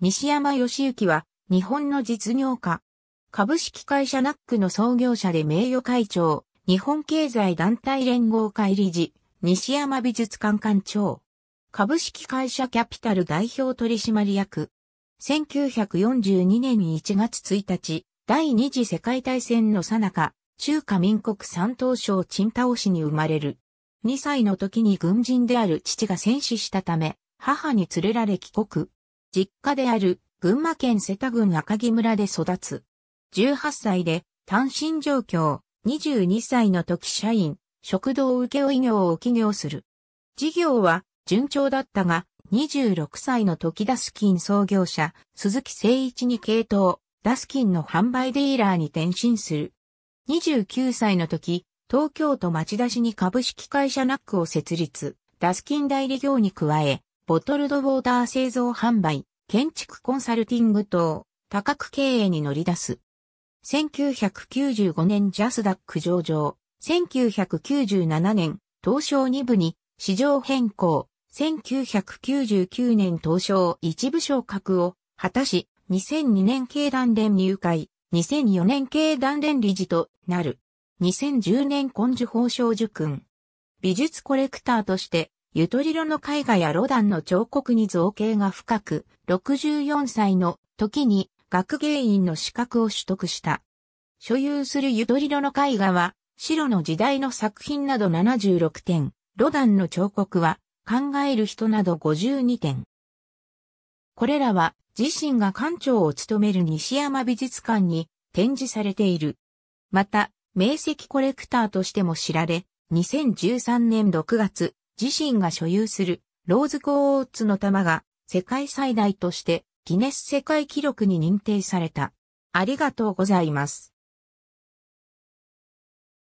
西山義行は、日本の実業家。株式会社ナックの創業者で名誉会長、日本経済団体連合会理事、西山美術館館長。株式会社キャピタル代表取締役。1942年1月1日、第二次世界大戦の最中、中華民国三島省陳倒市に生まれる。2歳の時に軍人である父が戦死したため、母に連れられ帰国。実家である群馬県瀬田郡赤城村で育つ。18歳で単身上京、22歳の時社員、食堂請負業を起業する。事業は順調だったが、26歳の時ダスキン創業者、鈴木誠一に系統、ダスキンの販売ディーラーに転身する。29歳の時、東京都町田市に株式会社ナックを設立、ダスキン代理業に加え、ボトルドウォーター製造販売、建築コンサルティング等、多角経営に乗り出す。1995年ジャスダック上場、1997年東証2部に市場変更、1999年東証1部昇格を果たし、2002年経団連入会、2004年経団連理事となる。2010年根樹法賞受訓。美術コレクターとしてゆとりろの絵画やロダンの彫刻に造形が深く、64歳の時に学芸員の資格を取得した。所有するゆとりろの絵画は、白の時代の作品など76点、ロダンの彫刻は、考える人など52点。これらは、自身が館長を務める西山美術館に展示されている。また、名跡コレクターとしても知られ、2013年6月、自身が所有するローズ・コーツの玉が世界最大としてギネス世界記録に認定された。ありがとうございます。